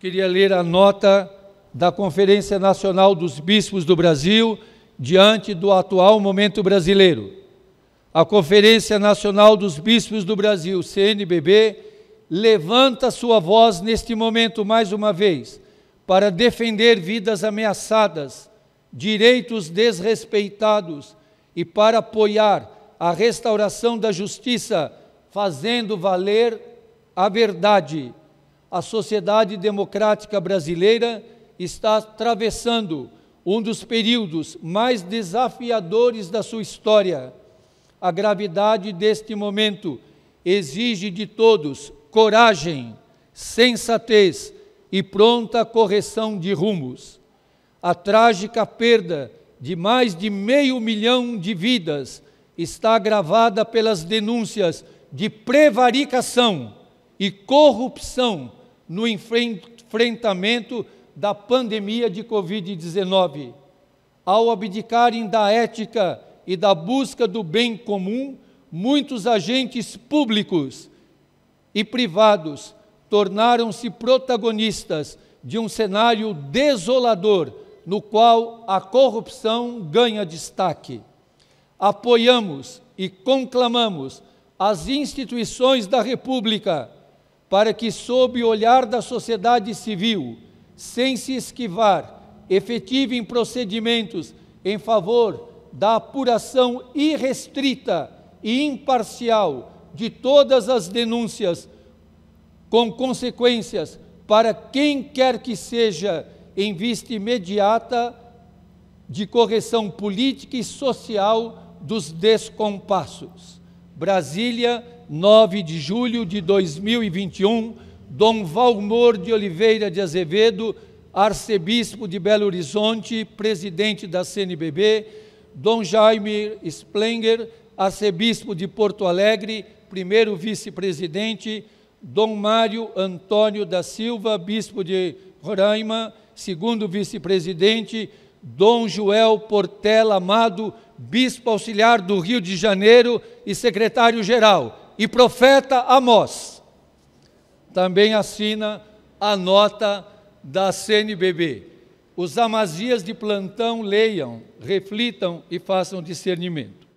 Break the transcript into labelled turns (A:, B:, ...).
A: Queria ler a nota da Conferência Nacional dos Bispos do Brasil diante do atual momento brasileiro. A Conferência Nacional dos Bispos do Brasil, CNBB, levanta sua voz neste momento mais uma vez para defender vidas ameaçadas, direitos desrespeitados e para apoiar a restauração da justiça, fazendo valer a verdade a sociedade democrática brasileira está atravessando um dos períodos mais desafiadores da sua história. A gravidade deste momento exige de todos coragem, sensatez e pronta correção de rumos. A trágica perda de mais de meio milhão de vidas está agravada pelas denúncias de prevaricação e corrupção no enfrentamento da pandemia de Covid-19. Ao abdicarem da ética e da busca do bem comum, muitos agentes públicos e privados tornaram-se protagonistas de um cenário desolador no qual a corrupção ganha destaque. Apoiamos e conclamamos as instituições da República para que, sob o olhar da sociedade civil, sem se esquivar, efetivem procedimentos em favor da apuração irrestrita e imparcial de todas as denúncias, com consequências para quem quer que seja, em vista imediata de correção política e social dos descompassos. Brasília, 9 de julho de 2021, Dom Valmor de Oliveira de Azevedo, arcebispo de Belo Horizonte, presidente da CNBB, Dom Jaime Splenger, arcebispo de Porto Alegre, primeiro vice-presidente, Dom Mário Antônio da Silva, bispo de Roraima, segundo vice-presidente, Dom Joel Portela Amado, bispo auxiliar do Rio de Janeiro e secretário-geral, e profeta Amós. Também assina a nota da CNBB. Os amazias de plantão leiam, reflitam e façam discernimento.